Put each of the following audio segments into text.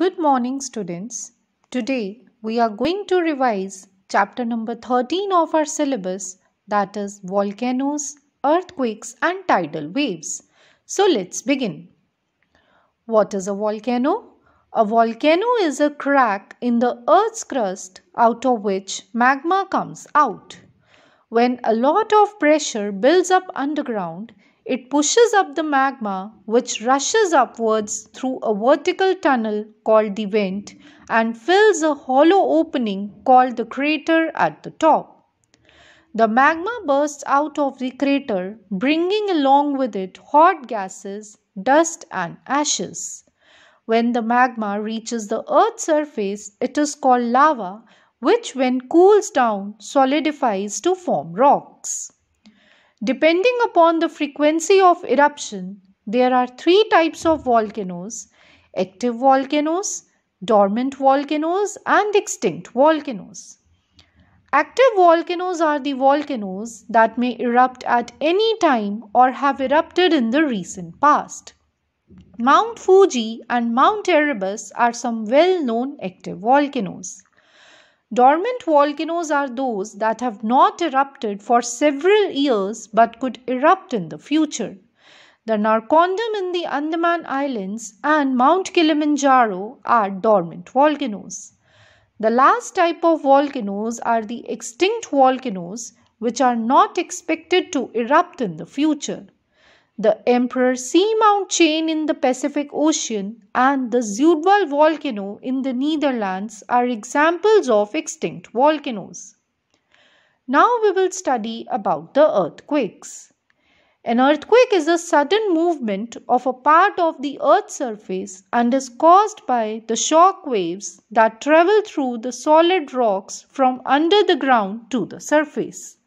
Good morning, students. Today we are going to revise chapter number 13 of our syllabus that is, volcanoes, earthquakes, and tidal waves. So let's begin. What is a volcano? A volcano is a crack in the earth's crust out of which magma comes out. When a lot of pressure builds up underground, it pushes up the magma, which rushes upwards through a vertical tunnel called the vent and fills a hollow opening called the crater at the top. The magma bursts out of the crater, bringing along with it hot gases, dust, and ashes. When the magma reaches the Earth's surface, it is called lava, which, when cools down, solidifies to form rocks. Depending upon the frequency of eruption, there are three types of volcanoes active volcanoes, dormant volcanoes, and extinct volcanoes. Active volcanoes are the volcanoes that may erupt at any time or have erupted in the recent past. Mount Fuji and Mount Erebus are some well known active volcanoes. Dormant volcanoes are those that have not erupted for several years but could erupt in the future. The Narcondam in the Andaman Islands and Mount Kilimanjaro are dormant volcanoes. The last type of volcanoes are the extinct volcanoes which are not expected to erupt in the future the Emperor Seamount chain in the Pacific Ocean, and the Zuidwal volcano in the Netherlands are examples of extinct volcanoes. Now we will study about the earthquakes. An earthquake is a sudden movement of a part of the Earth's surface and is caused by the shock waves that travel through the solid rocks from under the ground to the surface.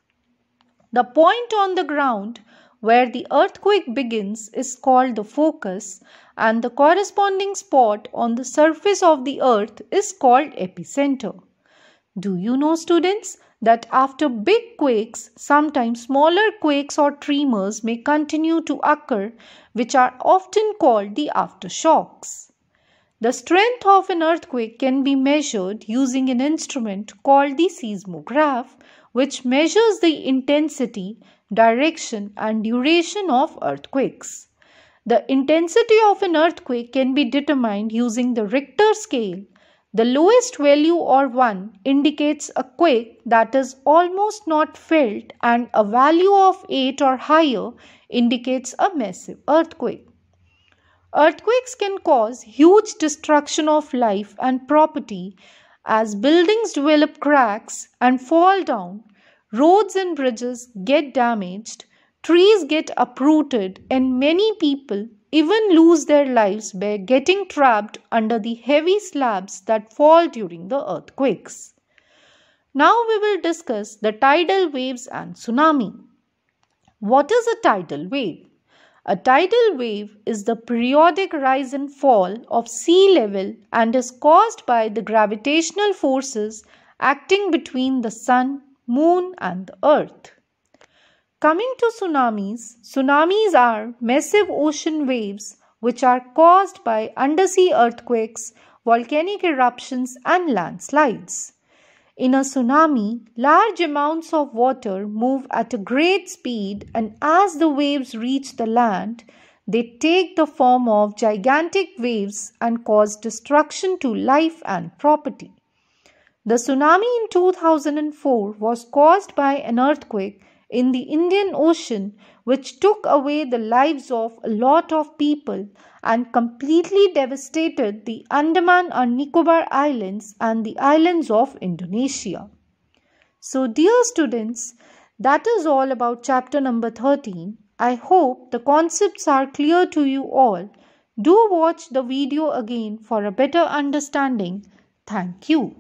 The point on the ground where the earthquake begins is called the focus and the corresponding spot on the surface of the earth is called epicenter. Do you know students that after big quakes, sometimes smaller quakes or tremors may continue to occur which are often called the aftershocks. The strength of an earthquake can be measured using an instrument called the seismograph which measures the intensity direction, and duration of earthquakes. The intensity of an earthquake can be determined using the Richter scale. The lowest value or 1 indicates a quake that is almost not felt and a value of 8 or higher indicates a massive earthquake. Earthquakes can cause huge destruction of life and property as buildings develop cracks and fall down roads and bridges get damaged, trees get uprooted, and many people even lose their lives by getting trapped under the heavy slabs that fall during the earthquakes. Now we will discuss the tidal waves and tsunami. What is a tidal wave? A tidal wave is the periodic rise and fall of sea level and is caused by the gravitational forces acting between the sun moon and earth. Coming to tsunamis, tsunamis are massive ocean waves which are caused by undersea earthquakes, volcanic eruptions, and landslides. In a tsunami, large amounts of water move at a great speed, and as the waves reach the land, they take the form of gigantic waves and cause destruction to life and property. The tsunami in 2004 was caused by an earthquake in the Indian Ocean, which took away the lives of a lot of people and completely devastated the Andaman and Nicobar Islands and the islands of Indonesia. So, dear students, that is all about chapter number 13. I hope the concepts are clear to you all. Do watch the video again for a better understanding. Thank you.